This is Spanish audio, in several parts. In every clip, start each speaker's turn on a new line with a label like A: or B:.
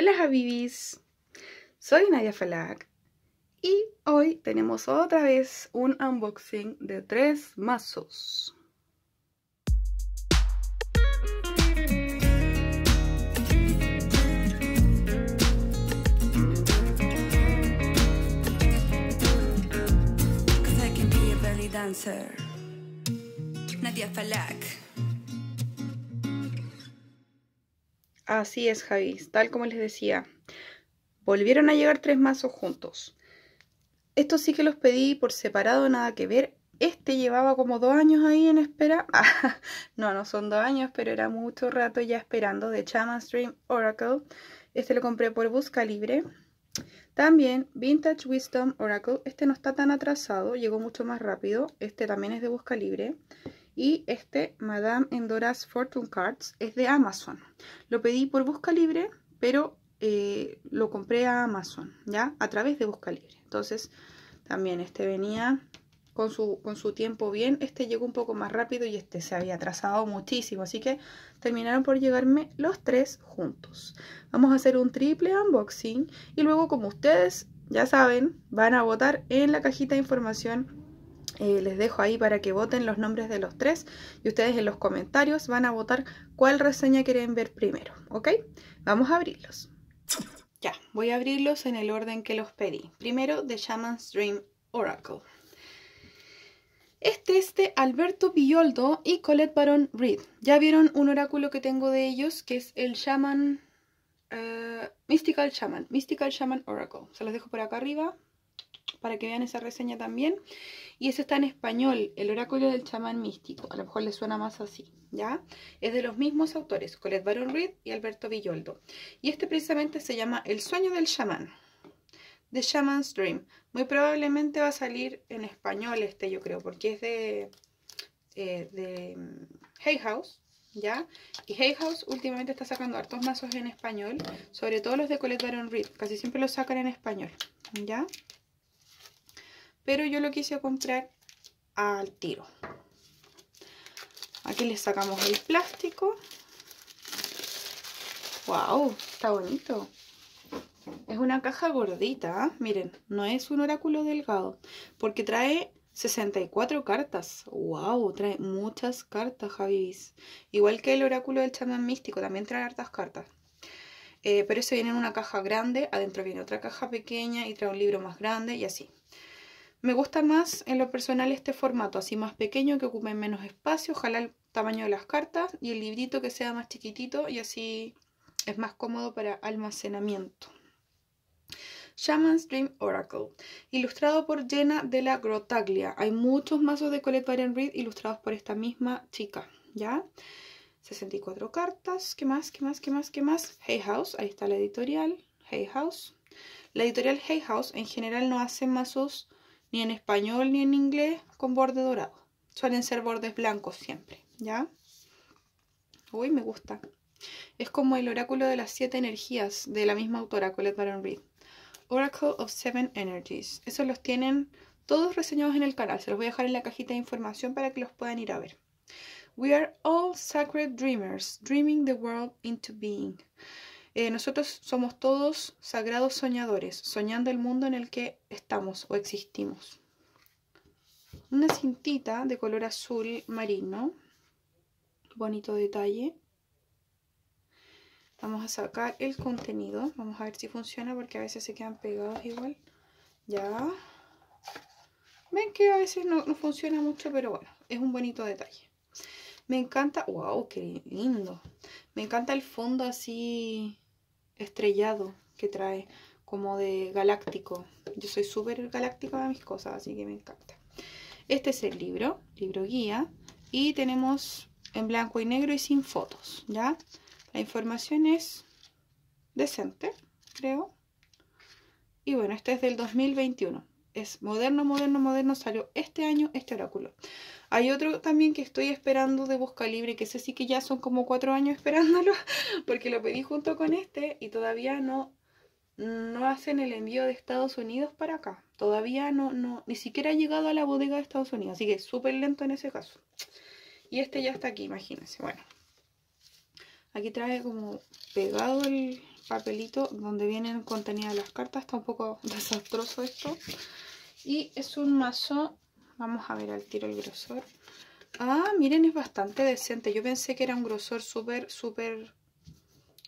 A: Hola Habibis, soy Nadia Falak y hoy tenemos otra vez un unboxing de tres mazos. Nadia Falak Así es, Javis, Tal como les decía, volvieron a llegar tres mazos juntos. Estos sí que los pedí por separado, nada que ver. Este llevaba como dos años ahí en espera. no, no son dos años, pero era mucho rato ya esperando. De Chaman Stream Oracle. Este lo compré por Busca Libre. También Vintage Wisdom Oracle. Este no está tan atrasado, llegó mucho más rápido. Este también es de Busca Libre. Y este, Madame Endora's Fortune Cards, es de Amazon. Lo pedí por Busca Libre, pero eh, lo compré a Amazon, ¿ya? A través de Busca Libre. Entonces, también este venía con su, con su tiempo bien. Este llegó un poco más rápido y este se había atrasado muchísimo. Así que terminaron por llegarme los tres juntos. Vamos a hacer un triple unboxing y luego, como ustedes ya saben, van a votar en la cajita de información eh, les dejo ahí para que voten los nombres de los tres y ustedes en los comentarios van a votar cuál reseña quieren ver primero, ¿ok? Vamos a abrirlos. Ya, voy a abrirlos en el orden que los pedí. Primero, de Shaman's Dream Oracle. Este es de Alberto Pioldo y Colette Baron Reed. Ya vieron un oráculo que tengo de ellos, que es el Shaman... Eh, Mystical Shaman, Mystical Shaman Oracle. Se los dejo por acá arriba para que vean esa reseña también. Y ese está en español, El oráculo del chamán místico. A lo mejor le suena más así, ¿ya? Es de los mismos autores, Colette Baron Reed y Alberto Villoldo. Y este precisamente se llama El sueño del chamán. The Shaman's Dream. Muy probablemente va a salir en español este, yo creo, porque es de, eh, de mm, Hay House. ¿ya? Y Hay House últimamente está sacando hartos mazos en español, sobre todo los de Colette Baron Reed, casi siempre los sacan en español, ¿ya? Pero yo lo quise comprar al tiro. Aquí le sacamos el plástico. ¡Wow! Está bonito. Es una caja gordita, ¿ah? miren, no es un oráculo delgado, porque trae 64 cartas. ¡Wow! Trae muchas cartas, Javis. Igual que el oráculo del chamán místico, también trae hartas cartas. Eh, pero eso viene en una caja grande, adentro viene otra caja pequeña y trae un libro más grande y así. Me gusta más en lo personal este formato, así más pequeño, que ocupe menos espacio, ojalá el tamaño de las cartas y el librito que sea más chiquitito y así es más cómodo para almacenamiento. Shaman's Dream Oracle, ilustrado por Jenna de la Grotaglia. Hay muchos mazos de Colette Varian Reed ilustrados por esta misma chica, ¿ya? 64 cartas, ¿qué más? ¿Qué más? ¿Qué más? ¿Qué más? Hey House, ahí está la editorial, Hey House. La editorial Hay House en general no hace mazos ni en español ni en inglés con borde dorado. Suelen ser bordes blancos siempre, ¿ya? Uy, me gusta. Es como el oráculo de las siete energías de la misma autora, Colette Baron Oracle of Seven Energies. Esos los tienen todos reseñados en el canal. Se los voy a dejar en la cajita de información para que los puedan ir a ver. We are all sacred dreamers, dreaming the world into being. Eh, nosotros somos todos sagrados soñadores, soñando el mundo en el que estamos o existimos. Una cintita de color azul marino, bonito detalle. Vamos a sacar el contenido, vamos a ver si funciona porque a veces se quedan pegados igual. Ya. Ven que a veces no funciona mucho, pero bueno, es un bonito detalle. Me encanta, wow, qué lindo. Me encanta el fondo así estrellado que trae, como de galáctico. Yo soy súper galáctico de mis cosas, así que me encanta. Este es el libro, libro guía, y tenemos en blanco y negro y sin fotos, ¿ya? La información es decente, creo. Y bueno, este es del 2021 es moderno, moderno, moderno, salió este año este oráculo. Hay otro también que estoy esperando de Busca Libre, que sé sí que ya son como cuatro años esperándolo, porque lo pedí junto con este y todavía no, no hacen el envío de Estados Unidos para acá. Todavía no, no, ni siquiera ha llegado a la bodega de Estados Unidos, así que súper lento en ese caso. Y este ya está aquí, imagínense. Bueno, aquí trae como pegado el papelito donde vienen contenidas las cartas. Está un poco desastroso esto y es un mazo vamos a ver al tiro el grosor ah miren es bastante decente yo pensé que era un grosor súper súper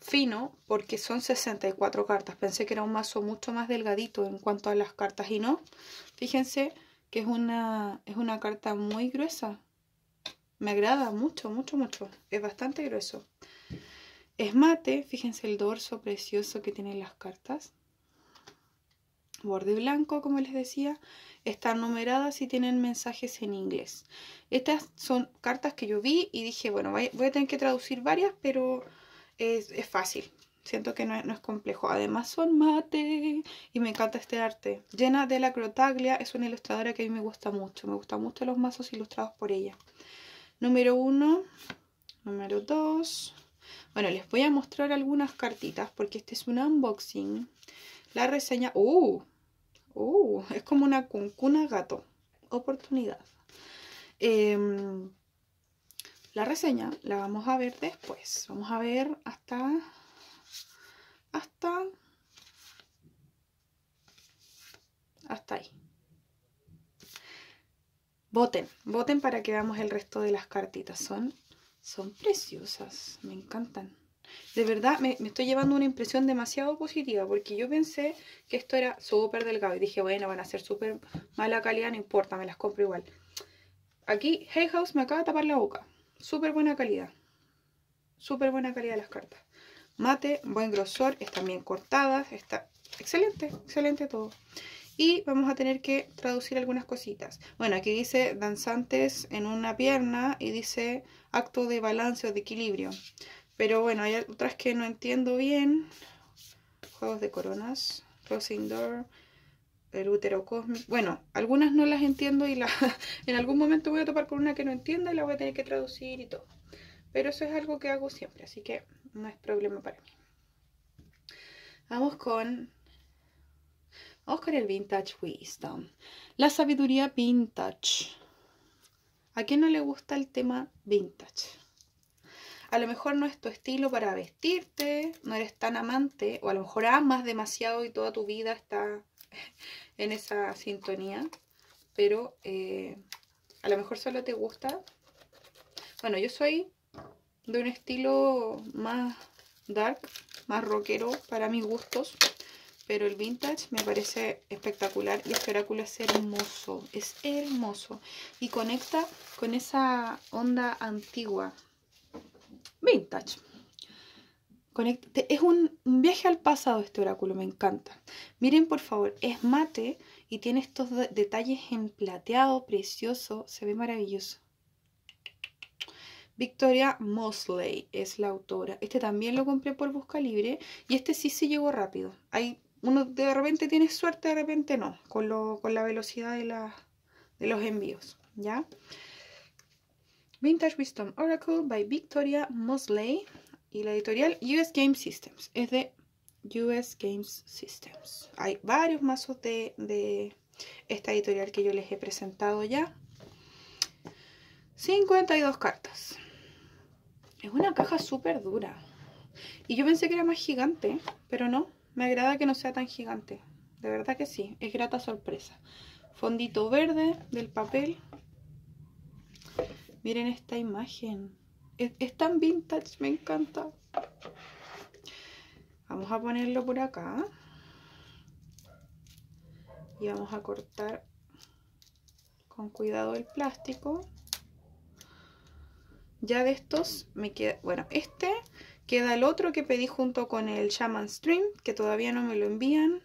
A: fino porque son 64 cartas pensé que era un mazo mucho más delgadito en cuanto a las cartas y no fíjense que es una es una carta muy gruesa me agrada mucho mucho mucho es bastante grueso es mate fíjense el dorso precioso que tienen las cartas borde blanco, como les decía, están numeradas y tienen mensajes en inglés. Estas son cartas que yo vi y dije, bueno, voy a tener que traducir varias, pero es, fácil. Siento que no es, complejo. Además son mate y me encanta este arte. Llena de la Crotaglia es una ilustradora que a mí me gusta mucho. Me gustan mucho los mazos ilustrados por ella. Número uno. número dos. Bueno, les voy a mostrar algunas cartitas porque este es un unboxing. La reseña, uh, uh, es como una cuncuna gato. Oportunidad. Em, la reseña la vamos a ver después. Vamos a ver hasta, hasta, hasta ahí. Voten, voten para que veamos el resto de las cartitas. Son, son preciosas, me encantan. De verdad, me, estoy llevando una impresión demasiado positiva porque yo pensé que esto era súper delgado y dije, bueno, van a ser súper mala calidad, no importa, me las compro igual. Aquí, hey House me acaba de tapar la boca. Súper buena calidad. Súper buena calidad las cartas. Mate, buen grosor, están bien cortadas, está excelente, excelente todo. Y vamos a tener que traducir algunas cositas. Bueno, aquí dice danzantes en una pierna y dice acto de balance o de equilibrio. Pero bueno, hay otras que no entiendo bien. Juegos de coronas, Closing Door, el útero cósmico. Bueno, algunas no las entiendo y en algún momento voy a topar con una que no entienda y la voy a tener que traducir y todo. Pero eso es algo que hago siempre, así que no es problema para mí. Vamos con Vamos el Vintage Wisdom. La sabiduría vintage. ¿A quién no le gusta el tema vintage? a lo mejor no es tu estilo para vestirte, no eres tan amante, o a lo mejor amas demasiado y toda tu vida está en esa sintonía, pero eh, a lo mejor solo te gusta. Bueno, yo soy de un estilo más dark, más rockero para mis gustos, pero el vintage me parece espectacular y este oráculo es hermoso, es hermoso y conecta con esa onda antigua, vintage. Es un viaje al pasado este oráculo, me encanta. Miren por favor, es mate y tiene estos detalles en plateado, precioso, se ve maravilloso. Victoria Mosley es la autora. Este también lo compré por Busca Libre y este sí se llegó rápido. Hay, uno de repente tiene suerte, de repente no, con, la velocidad de, de los envíos, ¿ya? Vintage Wisdom Oracle by Victoria Mosley y la editorial US Game Systems. Es de US Games Systems. Hay varios mazos de, de esta editorial que yo les he presentado ya. 52 cartas. Es una caja súper dura. Y yo pensé que era más gigante, pero no. Me agrada que no sea tan gigante. De verdad que sí, es grata sorpresa. Fondito verde del papel, Miren esta imagen. Es, tan vintage, me encanta. Vamos a ponerlo por acá. Y vamos a cortar con cuidado el plástico. Ya de estos me queda... Bueno, este queda el otro que pedí junto con el Shaman Stream, que todavía no me lo envían.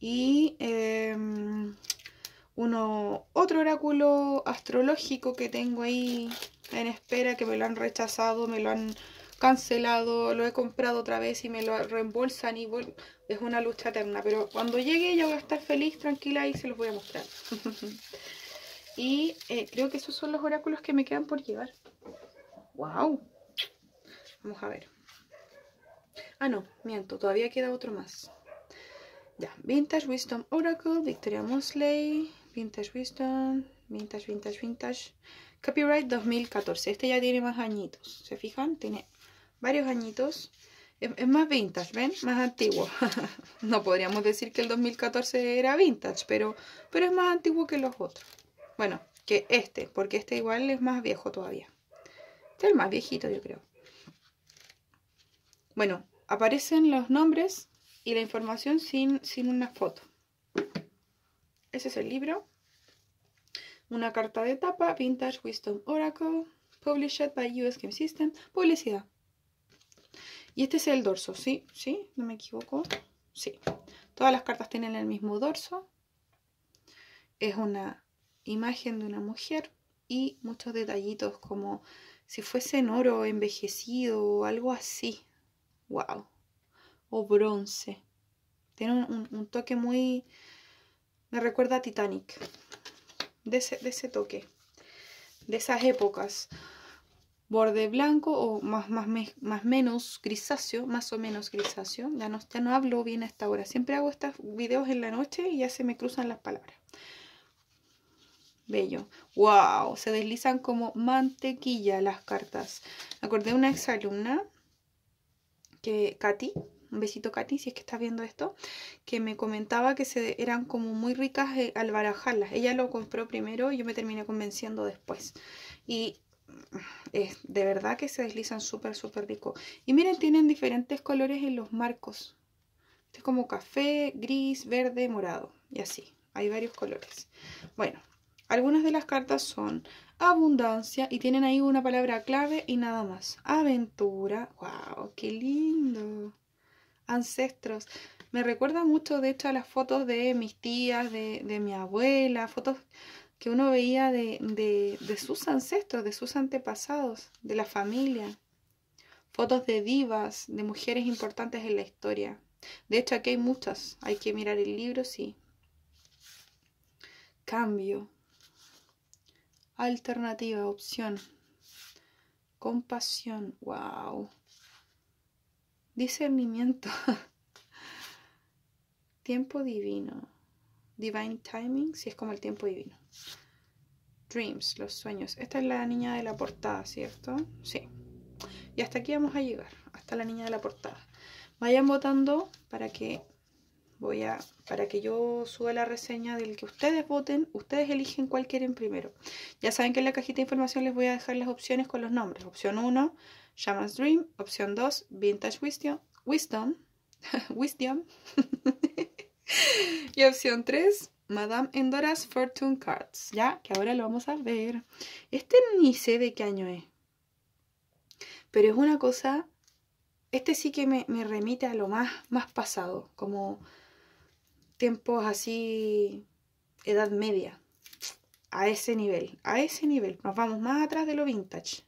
A: Y... Em, uno, otro oráculo astrológico que tengo ahí en espera, que me lo han rechazado, me lo han cancelado, lo he comprado otra vez y me lo reembolsan y es una lucha eterna. Pero cuando llegue ya voy a estar feliz, tranquila y se los voy a mostrar. y eh, creo que esos son los oráculos que me quedan por llevar. ¡Wow! Vamos a ver. Ah, no, miento, todavía queda otro más. Ya, Vintage Wisdom Oracle, Victoria Mosley, vintage Wisdom, vintage, vintage, vintage. Copyright 2014. Este ya tiene más añitos. ¿Se fijan? Tiene varios añitos. Es, más vintage, ¿ven? Más antiguo. no podríamos decir que el 2014 era vintage, pero, pero es más antiguo que los otros. Bueno, que este, porque este igual es más viejo todavía. Este es el más viejito, yo creo. Bueno, aparecen los nombres y la información sin, sin una foto. Ese es el libro. Una carta de tapa, Vintage Wisdom Oracle, published by US Game System, publicidad. Y este es el dorso, ¿sí? ¿Sí? ¿No me equivoco? Sí. Todas las cartas tienen el mismo dorso. Es una imagen de una mujer y muchos detallitos como si fuese en oro envejecido o algo así. ¡Wow! O bronce. Tiene un toque muy me recuerda a Titanic. De ese, toque. De esas épocas. Borde blanco o más, más, más menos grisáceo. Más o menos grisáceo. Ya no, ya no hablo bien hasta ahora. Siempre hago estos videos en la noche y ya se me cruzan las palabras. Bello. ¡Wow! Se deslizan como mantequilla las cartas. acordé de una exalumna, que, Katy, un besito Katy, si es que estás viendo esto, que me comentaba que se eran como muy ricas eh, al barajarlas. Ella lo compró primero y yo me terminé convenciendo después. Y es eh, de verdad que se deslizan súper, súper rico. Y miren, tienen diferentes colores en los marcos. Este es como café, gris, verde, morado y así. Hay varios colores. Bueno, algunas de las cartas son abundancia y tienen ahí una palabra clave y nada más. Aventura. Guau, ¡Qué lindo! ancestros. Me recuerda mucho, de hecho, a las fotos de mis tías, de, mi abuela, fotos que uno veía de, de, sus ancestros, de sus antepasados, de la familia. Fotos de divas, de mujeres importantes en la historia. De hecho, aquí hay muchas. Hay que mirar el libro, sí. Cambio. Alternativa, opción. Compasión. Wow discernimiento, tiempo divino, divine timing, si es como el tiempo divino. Dreams, los sueños. Esta es la niña de la portada, ¿cierto? Sí. Y hasta aquí vamos a llegar, hasta la niña de la portada. Vayan votando para que voy a para que yo suba la reseña del que ustedes voten, ustedes eligen cuál quieren primero. Ya saben que en la cajita de información les voy a dejar las opciones con los nombres. Opción 1, Shaman's Dream. Opción 2, Vintage Wisdom. Wisdom. wisdom. y opción 3, Madame Endora's Fortune Cards. Ya, que ahora lo vamos a ver. Este ni sé de qué año es. Pero es una cosa... Este sí que me, remite a lo más, más pasado. Como tiempos así... Edad media. A ese nivel. A ese nivel. Nos vamos más atrás de lo vintage.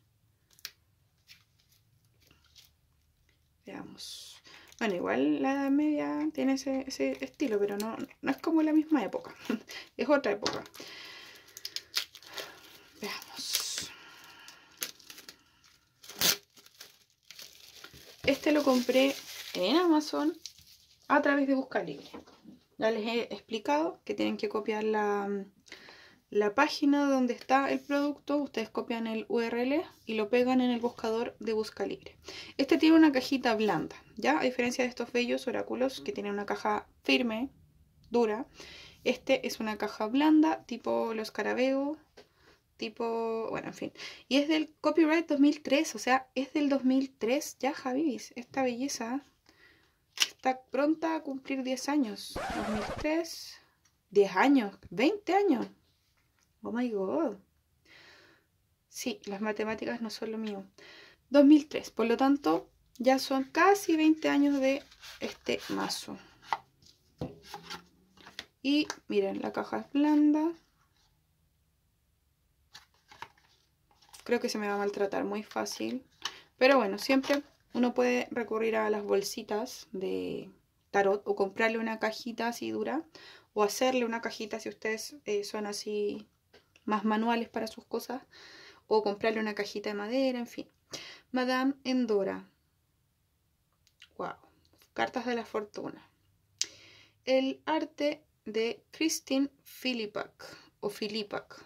A: Veamos. Bueno, igual la Edad Media tiene ese, estilo, pero no, no, es como la misma época. es otra época. Veamos. Este lo compré en Amazon a través de Busca Libre. Ya les he explicado que tienen que copiar la, la página donde está el producto, ustedes copian el URL y lo pegan en el buscador de busca libre. Este tiene una cajita blanda, ¿ya? A diferencia de estos bellos oráculos que tienen una caja firme, dura. Este es una caja blanda, tipo los carabeo, tipo, bueno, en fin. Y es del copyright 2003, o sea, es del 2003 ya, Javis. Esta belleza está pronta a cumplir 10 años. 2003, 10 años, 20 años. Oh my god. Sí, las matemáticas no son lo mío. 2003, por lo tanto, ya son casi 20 años de este mazo. Y miren, la caja es blanda. Creo que se me va a maltratar muy fácil. Pero bueno, siempre uno puede recurrir a las bolsitas de tarot o comprarle una cajita así dura o hacerle una cajita si ustedes eh, son así más manuales para sus cosas, o comprarle una cajita de madera, en fin. Madame Endora. Wow. Cartas de la fortuna. El arte de Christine Philippak o Philippak.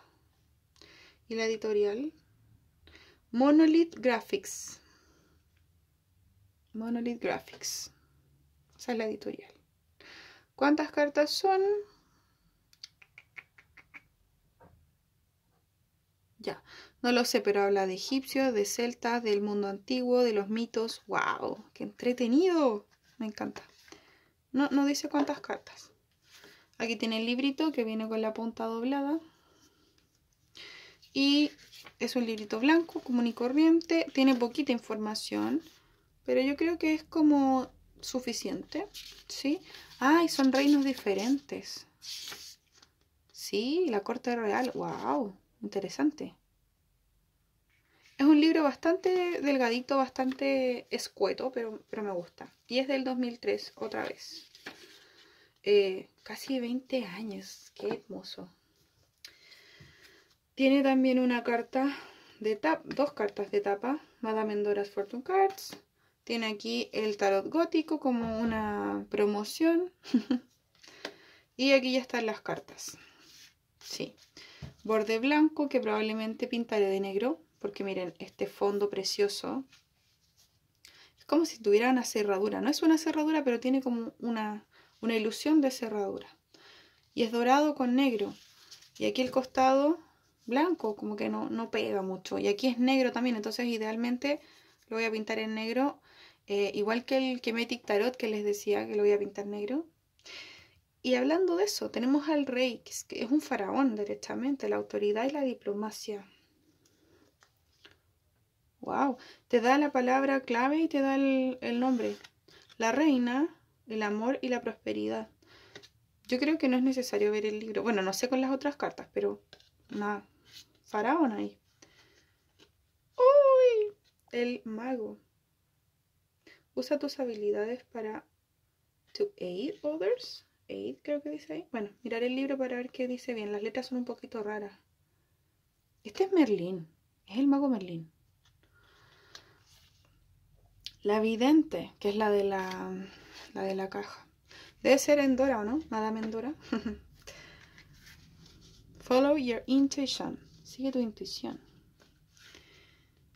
A: Y la editorial Monolith Graphics. Monolith Graphics. Esa es la editorial. ¿Cuántas cartas son? Ya, no lo sé, pero habla de egipcios, de celtas, del mundo antiguo, de los mitos. ¡Wow! ¡Qué entretenido! Me encanta. No, no dice cuántas cartas. Aquí tiene el librito que viene con la punta doblada. Y es un librito blanco, común y corriente. Tiene poquita información, pero yo creo que es como suficiente. ¿Sí? ¡Ay! son reinos diferentes. Sí, la corte real. ¡Wow! Interesante. Es un libro bastante delgadito, bastante escueto, pero, pero me gusta. Y es del 2003, otra vez. Eh, casi 20 años, qué hermoso. Tiene también una carta de tap, dos cartas de tapa, Madame Endora's Fortune Cards. Tiene aquí el tarot gótico como una promoción. y aquí ya están las cartas. Sí, borde blanco que probablemente pintaré de negro porque miren este fondo precioso es como si tuviera una cerradura no es una cerradura pero tiene como una, ilusión de cerradura y es dorado con negro y aquí el costado blanco como que no, no pega mucho y aquí es negro también entonces idealmente lo voy a pintar en negro eh, igual que el Kemetic Tarot que les decía que lo voy a pintar negro y hablando de eso, tenemos al rey, que es un faraón directamente, la autoridad y la diplomacia. ¡Wow! Te da la palabra clave y te da el, nombre. La reina, el amor y la prosperidad. Yo creo que no es necesario ver el libro. Bueno, no sé con las otras cartas, pero nada. Faraón ahí. ¡Uy! El mago. Usa tus habilidades para to aid others creo que dice ahí. Bueno, mirar el libro para ver qué dice bien. Las letras son un poquito raras. Este es Merlín, es el mago Merlín. La vidente, que es la de la, la, de la caja. Debe ser Endora, ¿o no? Madame Endora. Follow your intuition. Sigue tu intuición.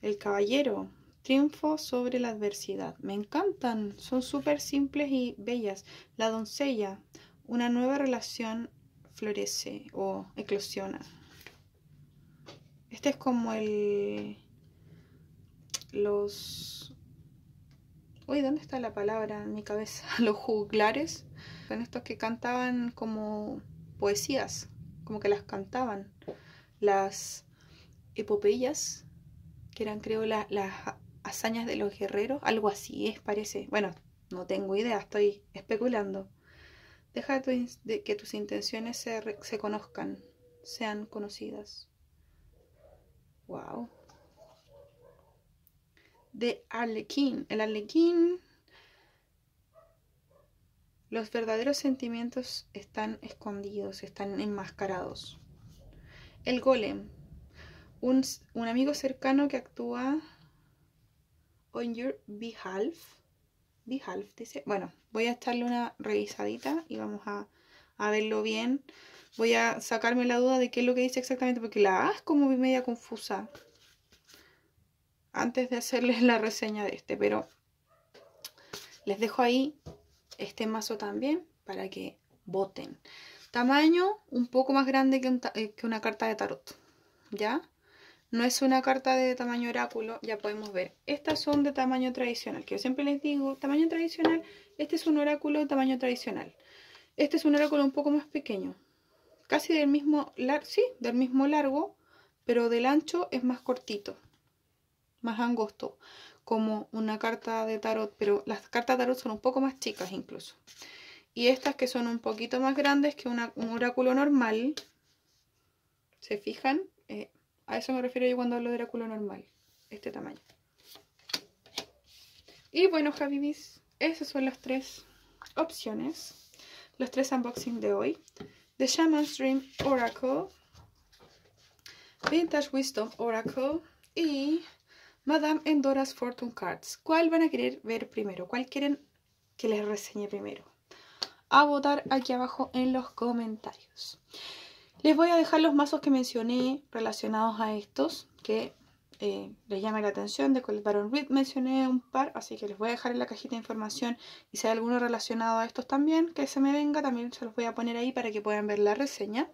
A: El caballero, triunfo sobre la adversidad. Me encantan, son súper simples y bellas. La doncella, una nueva relación florece o eclosiona. Este es como el... los... Uy, ¿dónde está la palabra en mi cabeza? Los juglares. Son estos que cantaban como poesías, como que las cantaban. Las epopeyas, que eran creo las hazañas de los guerreros, algo así es, parece. Bueno, no tengo idea, estoy especulando. Deja de que tus intenciones se, conozcan, sean conocidas. Wow. De Arlequín. El Arlequín. Los verdaderos sentimientos están escondidos, están enmascarados. El golem. Un, un amigo cercano que actúa on your behalf Half dice. Bueno, voy a echarle una revisadita y vamos a, verlo bien. Voy a sacarme la duda de qué es lo que dice exactamente, porque la A es como media confusa. Antes de hacerles la reseña de este, pero les dejo ahí este mazo también para que voten. Tamaño un poco más grande que eh, una carta de tarot, ¿ya? No es una carta de tamaño oráculo, ya podemos ver. Estas son de tamaño tradicional, que yo siempre les digo, tamaño tradicional, este es un oráculo de tamaño tradicional. Este es un oráculo un poco más pequeño, casi del mismo, largo. sí, del mismo largo, pero del ancho es más cortito, más angosto, como una carta de tarot, pero las cartas de tarot son un poco más chicas incluso. Y estas que son un poquito más grandes que un oráculo normal, ¿se fijan? Eh, a eso me refiero yo cuando hablo de oráculo normal. Este tamaño. Y bueno, Javibis, esas son las tres opciones. Los tres unboxings de hoy. The Shaman's Dream Oracle. Vintage Wisdom Oracle. Y Madame Endora's Fortune Cards. ¿Cuál van a querer ver primero? ¿Cuál quieren que les reseñe primero? A votar aquí abajo en los comentarios. Les voy a dejar los mazos que mencioné relacionados a estos, que eh, les llama la atención. De Colette Baron Reed mencioné un par, así que les voy a dejar en la cajita de información. Y si hay alguno relacionado a estos también, que se me venga, también se los voy a poner ahí para que puedan ver la reseña.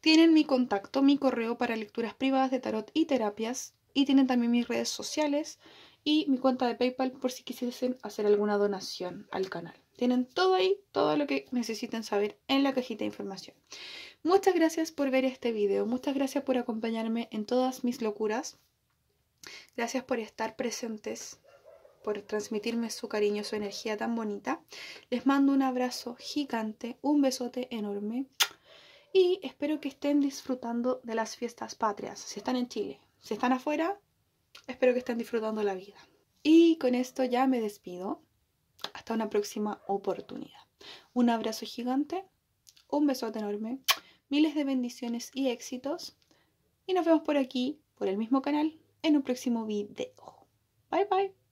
A: Tienen mi contacto, mi correo para lecturas privadas de tarot y terapias. Y tienen también mis redes sociales y mi cuenta de PayPal por si quisiesen hacer alguna donación al canal. Tienen todo ahí, todo lo que necesiten saber en la cajita de información. Muchas gracias por ver este video, muchas gracias por acompañarme en todas mis locuras. Gracias por estar presentes, por transmitirme su cariño, su energía tan bonita. Les mando un abrazo gigante, un besote enorme y espero que estén disfrutando de las fiestas patrias, si están en Chile. Si están afuera, espero que estén disfrutando la vida. Y con esto ya me despido. Hasta una próxima oportunidad. Un abrazo gigante, un besote enorme. Miles de bendiciones y éxitos. Y nos vemos por aquí, por el mismo canal, en un próximo video. Bye bye.